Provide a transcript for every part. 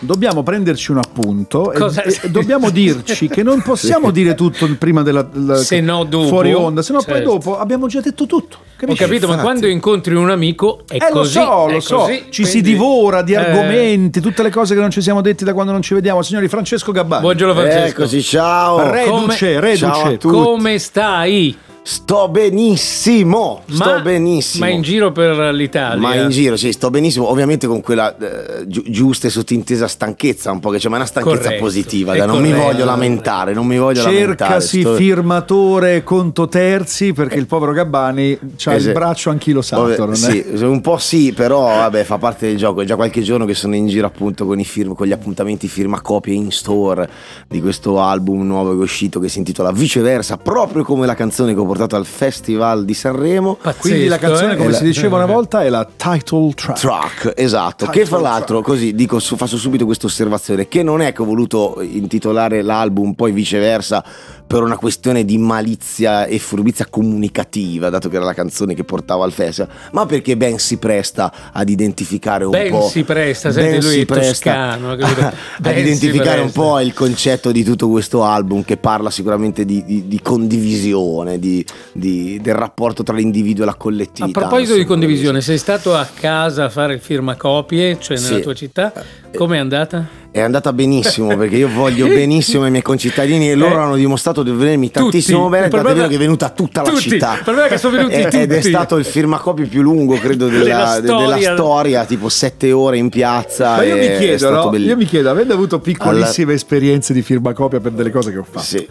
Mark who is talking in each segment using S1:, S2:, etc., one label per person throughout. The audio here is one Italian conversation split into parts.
S1: dobbiamo prenderci un appunto e, e, dobbiamo dirci che non possiamo dire tutto prima della, della se no dopo, fuori onda, se no certo. poi dopo
S2: abbiamo già detto tutto. Capisci? Ho capito, Infatti. ma quando incontri un amico è eh, così, lo so, lo so, così, ci quindi... si divora
S1: di eh. argomenti, tutte le cose che non ci siamo detti da quando non ci vediamo. Signori, Francesco Gabbani. Buongiorno Francesco. Eccoci, ciao. Reduce, Come... reduce. Ciao Come
S3: stai? Sto benissimo, ma, sto benissimo. Ma in giro per l'Italia. Ma in giro, sì, sto benissimo, ovviamente con quella eh, giusta e sottintesa stanchezza, un po' che c'è, ma è una stanchezza corretto, positiva, da, non mi voglio lamentare, non mi voglio Cercasi lamentare. Cercasi sto...
S1: firmatore conto terzi perché il povero Gabbani
S3: ha es- il braccio
S1: anch'io anchilosato, vabbè, sì,
S3: un po' sì, però vabbè, fa parte del gioco, è già qualche giorno che sono in giro appunto con, firma, con gli appuntamenti firma copie in store di questo album nuovo che è uscito che si intitola Viceversa, proprio come la canzone che ho portato al Festival di Sanremo. Pazzesco, Quindi la canzone, eh? come la... si diceva una eh, eh. volta, è la title track. Track, esatto. Title che fra l'altro, track. così dico, faccio subito questa osservazione, che non è che ho voluto intitolare l'album, poi viceversa per una questione di malizia e furbizia comunicativa, dato che era la canzone che portava al festival, ma perché ben si presta ad identificare un ben po'. Si presta, ben si presta, toscano, ad identificare un po' il concetto di tutto questo album che parla sicuramente di, di, di condivisione, di, del rapporto tra l'individuo e la collettività. A proposito di
S2: condivisione, sei stato a casa a fare il firmacopie, cioè nella sì. tua città, eh, com'è andata?
S3: è andata benissimo perché io voglio benissimo i miei concittadini e loro eh, hanno dimostrato di volermi tantissimo tutti. bene tant'è vero che è venuta tutta tutti. la città è che sono venuti e, eh, tutti ed è stato il firmacopio più lungo credo della, storia. della storia. tipo sette ore in piazza ma io mi chiedo no? io mi
S1: chiedo avendo avuto piccolissime Alla... esperienze di firmacopia per delle cose che ho fatto sì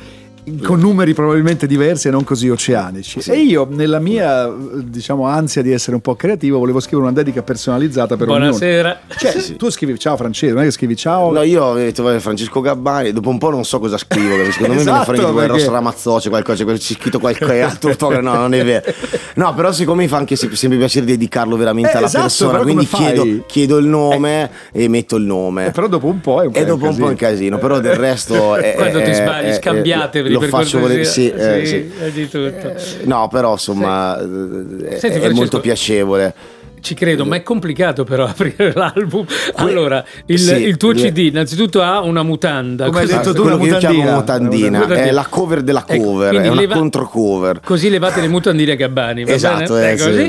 S1: con numeri probabilmente diversi e non così oceanici. Sì. E io, nella mia diciamo, ansia di essere un po' creativo, volevo scrivere una dedica personalizzata per Buonasera.
S3: ognuno. Cioè, sì. tu
S1: scrivi ciao Francesco, non è che scrivi ciao. No,
S3: io ho detto Francesco Gabbani, dopo un po' non so cosa scrivo, esatto, perché secondo esatto, me me ne farei tipo perché... Rosso Ramazzò, c'è qualcosa, c'è scritto qualche altro no, non è vero. No, però siccome mi fa anche sempre piacere dedicarlo veramente eh, alla esatto, persona, quindi chiedo, chiedo, il nome eh. e metto il nome. Eh, però dopo un po' è un, e dopo un po' un casino, però del resto... È, Quando è, ti sbagli, scambiatevi lo faccio volere, sì, eh, sì,
S2: sì. Eh,
S3: no, però insomma eh, Senti, è molto piacevole.
S2: Ci credo, ma è complicato però aprire l'album.
S3: Allora, il, sì, il tuo CD
S2: innanzitutto ha una mutanda. Come hai detto tu, una mutandina. mutandina. È la
S3: cover della ecco, cover, ecco, è una leva- controcover.
S2: Così levate le mutandine a Gabbani.
S1: esatto, eh, ecco, sì,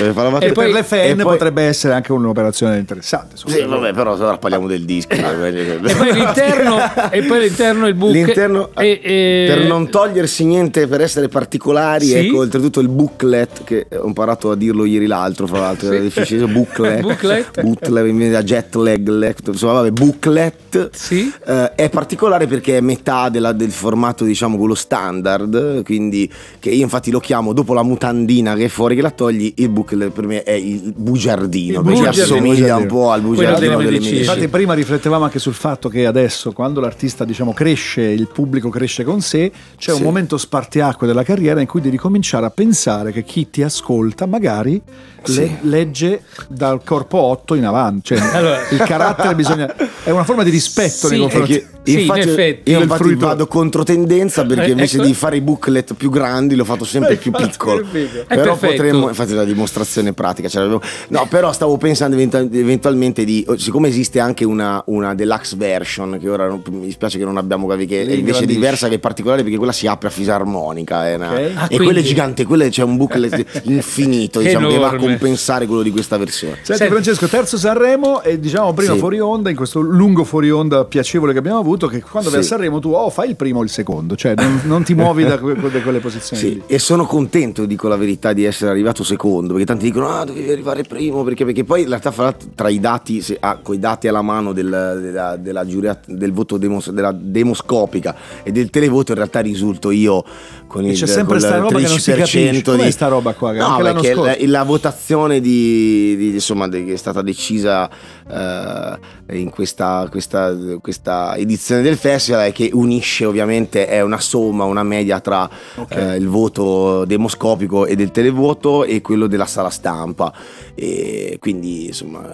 S1: e, poi, le fan poi... potrebbe essere anche un'operazione interessante.
S3: Sì, vabbè, però ora parliamo del disco. Cioè, e, poi l'interno, e poi l'interno il book. L'interno, e, e... Per non togliersi niente, per essere particolari, sì? ecco, oltretutto il booklet, che ho imparato a dirlo ieri l'altro, fra l'altro, era difficile booklet, booklet. bootleg, da jet lag, insomma vabbè, booklet sì. eh, è particolare perché è metà della, del formato diciamo quello standard, quindi che io infatti lo chiamo dopo la mutandina che è fuori che la togli, il booklet per me è il bugiardino, il perché assomiglia un po' al bugiardino delle, delle medicine. Infatti
S1: prima riflettevamo anche sul fatto che adesso quando l'artista diciamo cresce, il pubblico cresce con sé, c'è sì. un momento spartiacque della carriera in cui devi cominciare a pensare che chi ti ascolta magari sì. le, legge dal corpo 8 in avanti. Cioè, allora. Il carattere bisogna...
S3: è una forma di rispetto sì, nei confronti. Sì, infatti, in effetti, io infatti vado contro tendenza perché eh, invece ecco. di fare i booklet più grandi l'ho fatto sempre più piccolo. Però potremmo, infatti, la dimostrazione pratica. Cioè, no, però stavo pensando eventualmente di, oh, siccome esiste anche una, una deluxe version, che ora non, mi dispiace che non abbiamo capi, che Lì, invece è diversa, che è particolare perché quella si apre a fisarmonica. una, okay. ah, e quella è gigante, quella c'è un booklet infinito, diciamo, che va a compensare quello di questa versione. Senti, Senti
S1: Francesco, terzo Sanremo e diciamo prima sì. fuori onda, in questo lungo fuori onda piacevole che abbiamo avuto, che quando sì. vai a Sanremo tu o oh, fai il primo o il secondo, cioè non, non ti muovi da, que- da, quelle posizioni. Sì.
S3: E sono contento, dico la verità, di essere arrivato secondo, perché tanti dicono ah dovevi arrivare primo, perché, perché poi in realtà fra, tra i dati, se, ah, coi dati alla mano del, della, della giuria, del voto demos, della demoscopica e del televoto in realtà risulto io con il, c'è sempre con il roba che non si capisce. di... Com'è sta roba qua? No, perché la, la votazione di di, insomma, di, che è stata decisa eh, in questa, questa, questa, edizione del festival e che unisce ovviamente è una somma, una media tra okay. eh, il voto demoscopico e del televoto e quello della sala stampa. E quindi, insomma,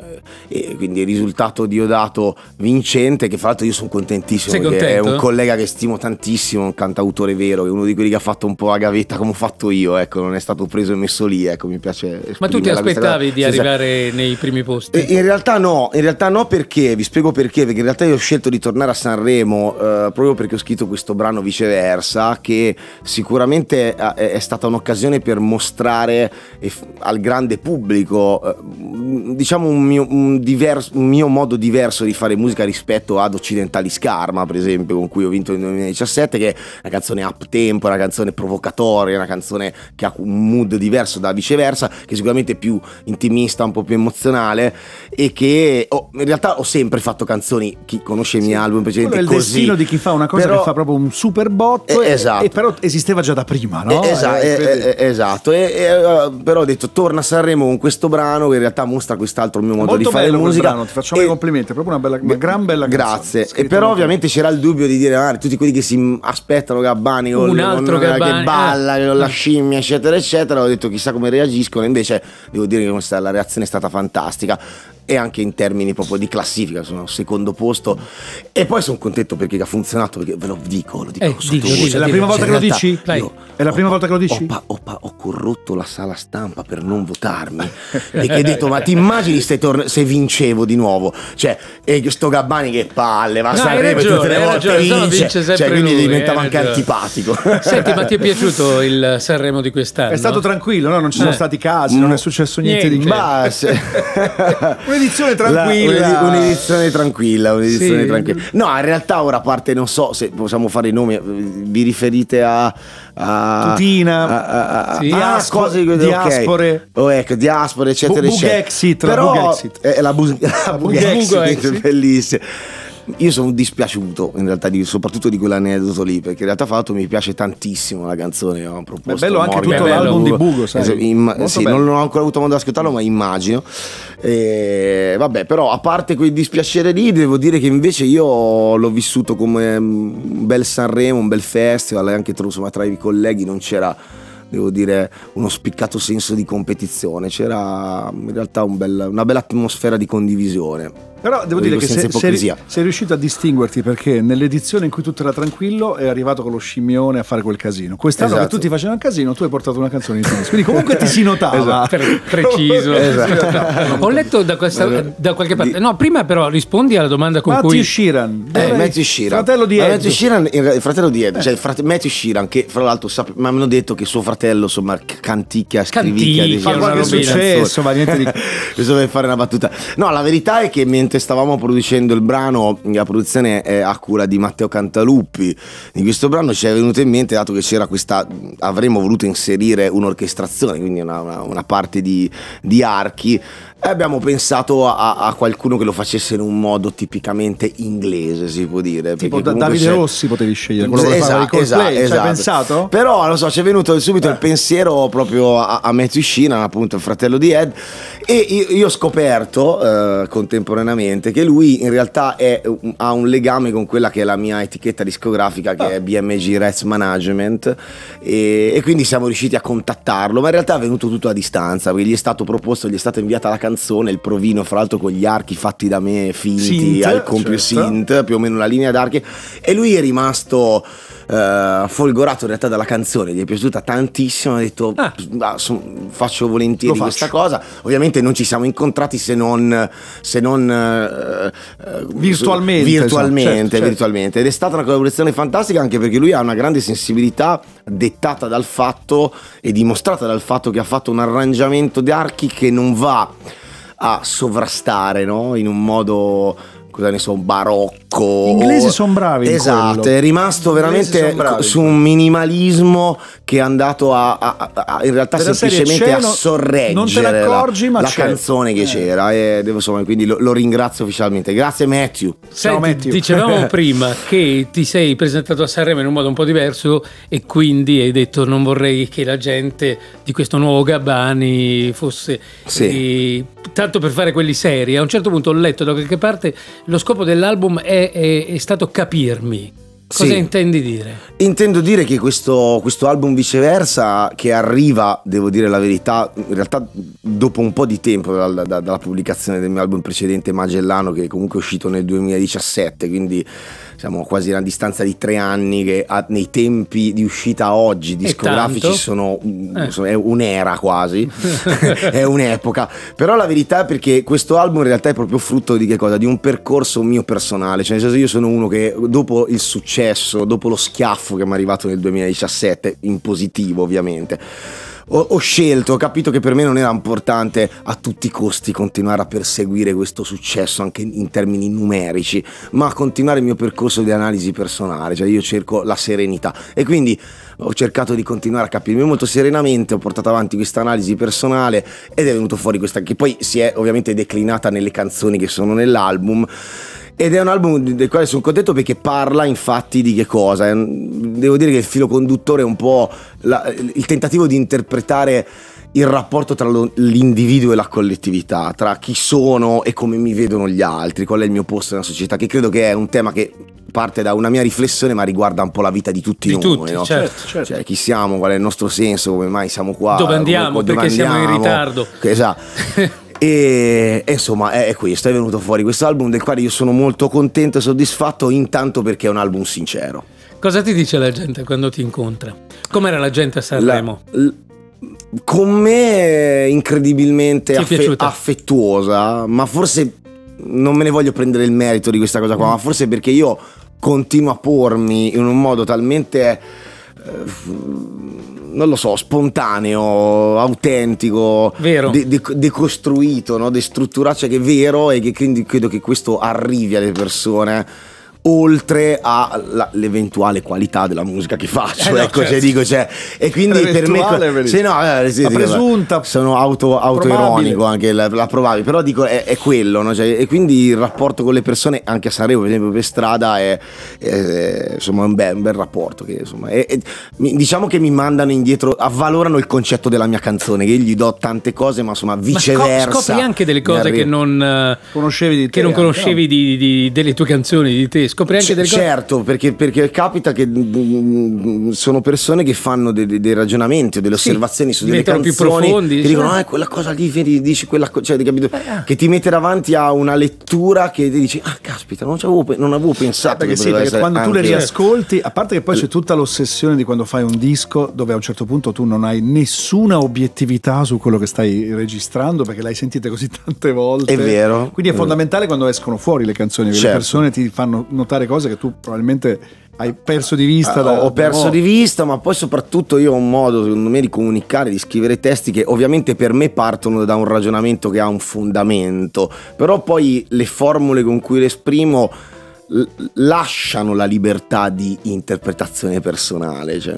S3: e quindi il risultato di Odato vincente, che fra l'altro io sono contentissimo, Sei contento? è un collega che stimo tantissimo, un cantautore vero, è uno di quelli che ha fatto un po' la gavetta come ho fatto io, ecco, non è stato preso e messo lì, ecco, mi piace. Ma tu ti aspettavi di arrivare entrare nei primi posti? In realtà no, in realtà no perché, vi spiego perché, perché in realtà io ho scelto di tornare a Sanremo eh, proprio perché ho scritto questo brano viceversa che sicuramente eh, è, è stata un'occasione per mostrare eh, al grande pubblico eh, diciamo un mio, un, diverso, un mio, modo diverso di fare musica rispetto ad Occidentali Scarma per esempio con cui ho vinto nel 2017 che è una canzone up tempo, una canzone provocatoria, una canzone che ha un mood diverso da viceversa che sicuramente è più intimista artista un po' più emozionale e che oh, in realtà ho sempre fatto canzoni, chi conosce i miei sì, album precedenti è il così. destino di chi fa una cosa però, che fa
S1: proprio un super
S3: botto eh, e, esatto. e,
S1: però esisteva già da prima, no? Eh, esatto, eh,
S3: esatto. E, però ho detto torna a Sanremo con questo brano che in realtà mostra quest'altro mio modo Molto di fare musica. Brano, ti
S1: facciamo i complimenti,
S3: è proprio una, bella, una gran bella grazie. canzone. E però ovviamente c'era il dubbio di dire ah, tutti quelli che si aspettano Gabbani con, un altro Gabbani. che balla, con la scimmia, eccetera eccetera, ho detto chissà come reagiscono, invece devo dire che non sta la reazione è stata fantastica e anche in termini proprio di classifica, sono al secondo posto e poi sono contento perché ha funzionato, perché ve lo dico, lo dico, eh, dico, dico, dico è la prima volta cioè, che lo dici? Io, è la prima ho, volta che lo dici? Ho, ho, ho, corrotto la sala stampa per non votarmi. e perché hai detto, ma ti immagini se, tor- se vincevo di nuovo? Cioè, e sto Gabbani che palle, va a no, Sanremo tutte le volte ragione, vince. vince cioè, quindi lui, diventava eh, anche
S2: ragione. antipatico. Senti, ma ti è piaciuto il Sanremo di quest'anno? È stato tranquillo,
S1: no? Non ci sono eh. stati casi, non è successo niente, niente. di
S2: base.
S1: un'edizione tranquilla. La,
S3: un'edizione tranquilla, un'edizione sì. tranquilla. No, in realtà ora parte, non so se possiamo fare i nomi, vi riferite a, a tutina ah, ah, ah, a, a, cose di diaspore oh, ecco, diaspore eccetera eccetera Bug exit, Però, la bug exit, eh, la, bu- la bug, bug exit. bellissima io sono dispiaciuto in realtà, di, soprattutto di quell'aneddoto lì, perché in realtà fatto mi piace tantissimo la canzone. Ho proposto, Beh, bello anche Morgan, tutto bello, l'album di Bugo, sai? Esatto, Im- sì, bello. non ho ancora avuto modo di ascoltarlo, ma immagino. E, vabbè, però a parte quel dispiacere lì, devo dire che invece io l'ho vissuto come un bel Sanremo, un bel festival, anche insomma, tra i colleghi non c'era devo dire, uno spiccato senso di competizione, c'era in realtà un bel, una bella atmosfera di condivisione.
S1: Però devo dire che se, sei, sei riuscito a distinguerti perché nell'edizione in cui tutto era tranquillo è arrivato con lo scimmione a fare quel casino. Quest'anno esatto. che tutti facevano casino, tu hai portato una canzone in tedesco. Quindi comunque
S2: ti si notava. esatto. Pre- preciso. Esatto. Ho letto da, questa, eh, da, qualche parte. No, prima però rispondi alla domanda con Matthew cui Sheeran.
S3: Eh, Matthew Sheeran. Fratello di Ed. Matthew Sheeran, il fratello di Ed, eh. cioè frate... Matthew Sheeran che fra l'altro sap- mi hanno detto che suo fratello insomma canticchia, scrivicchia, canticchia, fa qualche successo, ma niente di Bisogna fare una battuta. No, la verità è che mentre mentre stavamo producendo il brano, la produzione è a cura di Matteo Cantaluppi, In questo brano ci è venuto in mente, dato che c'era questa, avremmo voluto inserire un'orchestrazione, quindi una, una, una parte di, di archi, e eh, abbiamo pensato a, a, qualcuno che lo facesse in un modo tipicamente inglese, si può dire. Tipo da, Davide Rossi potevi scegliere quello che esatto, esatto, esatto. Ci hai esatto. pensato? Però non so, ci è venuto subito Beh. il eh. pensiero proprio a, a Matthew Sheenan, appunto il fratello di Ed. E io, io ho scoperto eh, contemporaneamente che lui in realtà è, ha un legame con quella che è la mia etichetta discografica, che ah. è BMG Rats Management. E, e quindi siamo riusciti a contattarlo, ma in realtà è venuto tutto a distanza, perché gli è stato proposto, gli è stata inviata la canzone, il provino fra l'altro con gli archi fatti da me finti synth, al computer certo. synth, più o meno la linea d'archi e lui è rimasto uh, folgorato in realtà dalla canzone, gli è piaciuta tantissimo, ha detto ah. ah so, faccio volentieri faccio. questa cosa. Ovviamente non ci siamo incontrati se non, se non uh, virtualmente. Esatto, virtualmente, certo, certo. virtualmente. Ed è stata una collaborazione fantastica anche perché lui ha una grande sensibilità dettata dal fatto e dimostrata dal fatto che ha fatto un arrangiamento di archi che non va a sovrastare no? in un modo cosa ne so, barocco. Gli inglesi sono bravi. Esatto, quello. è rimasto veramente su un minimalismo che è andato a, a, a in realtà semplicemente a sorreggere non te accorgi, ma la, la canzone che eh. c'era. E, insomma, quindi lo, lo, ringrazio ufficialmente. Grazie Matthew. Senti, Ciao Matthew. Dicevamo
S2: prima che ti sei presentato a Sanremo in un modo un po' diverso e quindi hai detto non vorrei che la gente di questo nuovo Gabbani fosse... Sì. Di, tanto per fare quelli seri. A un certo punto ho letto da qualche parte lo scopo dell'album è, è, è stato capirmi. Cosa sì. intendi dire?
S3: Intendo dire che questo, questo, album viceversa, che arriva, devo dire la verità, in realtà dopo un po' di tempo dalla, dalla pubblicazione del mio album precedente Magellano, che comunque è uscito nel 2017, quindi siamo quasi a distanza di tre anni che ha, nei tempi di uscita oggi discografici sono eh. è un'era quasi, è un'epoca, però la verità è perché questo album in realtà è proprio frutto di che cosa? Di un percorso mio personale, cioè nel senso io sono uno che dopo il successo, dopo lo schiaffo che mi è arrivato nel 2017, in positivo ovviamente, ho, ho, scelto, ho capito che per me non era importante a tutti i costi continuare a perseguire questo successo anche in termini numerici, ma continuare il mio percorso di analisi personale, cioè io cerco la serenità e quindi ho cercato di continuare a capirmi molto serenamente, ho portato avanti questa analisi personale ed è venuto fuori questa che poi si è ovviamente declinata nelle canzoni che sono nell'album. Ed è un album del quale sono contento perché parla infatti di che cosa. Devo dire che il filo conduttore è un po' la, il tentativo di interpretare il rapporto tra lo, l'individuo e la collettività, tra chi sono e come mi vedono gli altri, qual è il mio posto nella società, che credo che è un tema che parte da una mia riflessione ma riguarda un po' la vita di tutti di noi, tutti, no? certo, cioè, certo. Cioè, chi siamo, qual è il nostro senso, come mai siamo qua, dove andiamo, come, dove perché andiamo, siamo in ritardo. Esatto. E, insomma è, è, questo, è venuto fuori questo album del quale io sono molto contento e soddisfatto intanto perché è un album sincero.
S2: Cosa ti dice la gente quando ti incontra? Com'era la gente a Sanremo?
S3: con me incredibilmente affe affettuosa, ma forse non me ne voglio prendere il merito di questa cosa qua, mm. ma forse perché io continuo a pormi in un modo talmente eh, non lo so, spontaneo, autentico, de- de- decostruito, no? destrutturato, cioè che è vero e che quindi credo che questo arrivi alle persone oltre all'eventuale qualità della musica che faccio, eh no, ecco, certo. cioè, dico, cioè, e quindi per me, se no, eh, sì, dico, presunta, sono auto, autoironico anche la, la probabile, però dico, è, è quello, no? cioè, e quindi il rapporto con le persone, anche a Sanremo, per esempio, per strada, è, è insomma, un bel, un bel rapporto, che, insomma, è, diciamo che mi mandano indietro, avvalorano il concetto della mia canzone, che io gli do tante cose, ma insomma, viceversa. Ma scopri anche delle cose che
S2: non eh, conoscevi, di te, che non eh, conoscevi no? di, di, delle tue canzoni, di te, scopri anche C- delle cose.
S3: Certo, perché, perché capita che mm, mm, mm, sono persone che fanno dei, dei, dei ragionamenti o delle sì, osservazioni su delle canzoni più profondi, Ti dicono, ah, quella cosa lì, vedi, dici quella cosa, cioè, capito? Ah. Che ti mette davanti a una lettura che ti dici, ah, caspita, non, avevo, non avevo pensato. Eh, perché che sì, perché quando tu le riascolti, a parte che poi c'è
S1: tutta l'ossessione di quando fai un disco dove a un certo punto tu non hai nessuna obiettività su quello che stai registrando perché l'hai sentita così tante volte. È vero. Quindi è fondamentale mm. quando escono fuori le canzoni, certo. le persone ti fanno notare cose che tu probabilmente hai perso di vista. Ah, da, ho perso da di
S3: vista, ma poi soprattutto io ho un modo, secondo me, di comunicare, di scrivere testi che ovviamente per me partono da un ragionamento che ha un fondamento, però poi le formule con cui le esprimo lasciano la libertà di interpretazione personale. Cioè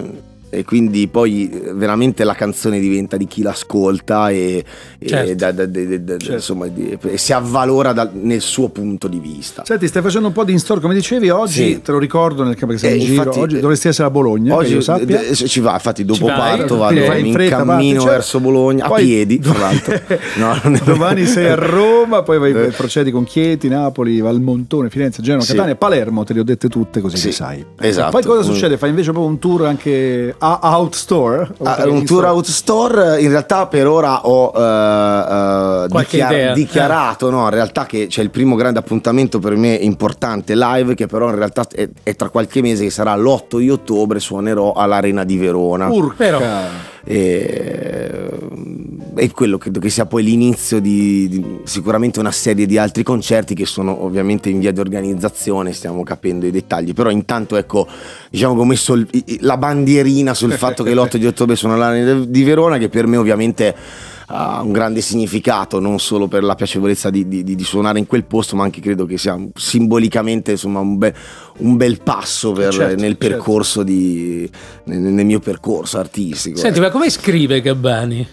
S3: e quindi poi eh, veramente la canzone diventa di chi l'ascolta e, certo. e da, da, da, certo. insomma, e si avvalora nel suo punto di vista.
S1: Senti, stai facendo un po' di in-store, come dicevi oggi, sì. te lo ricordo nel campo che sei eh, in giro, oggi eh,
S3: dovresti essere a Bologna, oggi ci va, infatti dopo parto, vado in, fretta, cammino parte, cioè verso Bologna, a piedi tra l'altro. no, domani sei a
S1: Roma, poi eh. vai, procedi con Chieti, Napoli, Valmontone, Firenze, Genova, sì. Catania, Palermo, te le ho dette tutte così sì. che sai. Esatto. Poi cosa mm. succede? Fai invece proprio un tour anche a Outstore. Ah, un tour
S3: Outstore, in realtà per ora ho uh, uh, dichiar- dichiarato, eh. no, in realtà che c'è il primo grande appuntamento per me importante live, che però in realtà è, è tra qualche mese, che sarà l'8 di ottobre, suonerò all'Arena di Verona. Urca. Però. E, quello credo che sia poi l'inizio di, di, sicuramente una serie di altri concerti che sono ovviamente in via di organizzazione, stiamo capendo i dettagli, però intanto ecco, diciamo che ho messo il, la bandierina sul fatto che l'8 di ottobre sono all'Arena di Verona, che per me ovviamente ha un grande significato, non solo per la piacevolezza di, di, di suonare in quel posto, ma anche credo che sia simbolicamente insomma, un, be- un, bel passo per, certo, nel, certo. di, nel, nel mio percorso artistico. Senti,
S2: eh. ma come scrive Gabbani?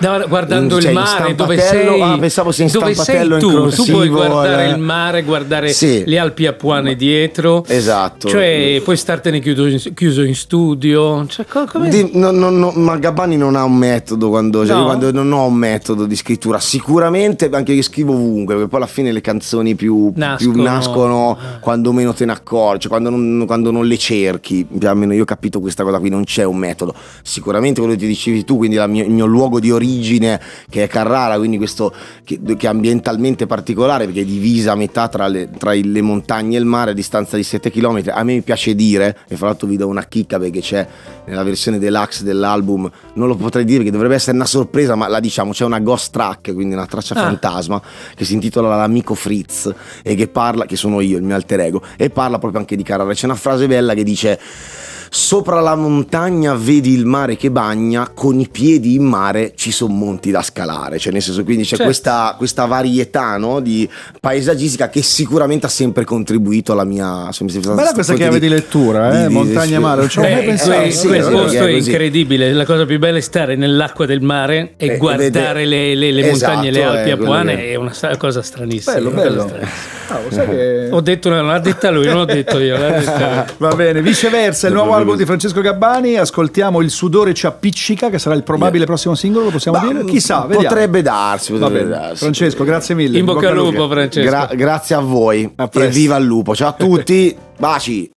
S2: No, guardando cioè, il mare, dove sei? Ah, pensavo sei in dove sei tu? Inclusivo, tu puoi guardare eh. il mare, guardare sì. le Alpi Apuane Ma, dietro. Esatto. Cioè, puoi startene chiuso in, chiuso in studio. Cioè,
S3: di, no, no, ma Gabbani non ha un metodo quando, cioè, quando, non ho un metodo di scrittura. Sicuramente anche io scrivo ovunque, perché poi alla fine le canzoni più nascono, più nascono eh. quando meno te ne accorgi, quando non, quando non le cerchi. Almeno io ho capito questa cosa qui, non c'è un metodo. Sicuramente quello che ti dicevi tu, quindi mia, il mio luogo di origine origine che è Carrara, quindi questo che, che è ambientalmente particolare perché è divisa a metà tra le, tra le montagne e il mare a distanza di 7 km. A me piace dire, e fra l'altro vi do una chicca perché c'è nella versione deluxe dell'album, non lo potrei dire perché dovrebbe essere una sorpresa, ma la diciamo, c'è una ghost track, quindi una traccia ah. fantasma che si intitola L'amico Fritz e che parla, che sono io, il mio alter ego, e parla proprio anche di Carrara. C'è una frase bella che dice Sopra la montagna vedi il mare che bagna, con i piedi in mare ci sono monti da scalare. Cioè, nel senso, quindi c'è certo. questa, questa, varietà no, di paesaggistica che sicuramente ha sempre contribuito alla mia. Insomma, Bella questa chiave di, di lettura, eh? di, montagna e mare. Non ci ho mai eh, eh, pensato. Questo
S2: posto è incredibile. La cosa più bella è stare nell'acqua del mare e eh, guardare ed, le, le, le esatto, le Alpi eh, Apuane. È una cosa stranissima. Bello, bello. Stranissima. Oh, ah, che... Ho detto, no, l'ha detta lui, non l'ho detto io. L'ha detta... Va bene, viceversa, il nuovo album album di
S1: Francesco Gabbani, ascoltiamo Il sudore ci appiccica, che sarà il probabile yeah. prossimo singolo, lo possiamo bah, dire? Mm, Chissà, Potrebbe darsi, potrebbe Vabbè, darsi. Francesco,
S3: grazie mille. In bocca, bocca al lupo, Francesco. Gra- grazie a voi. A e viva il lupo. Ciao a tutti, baci.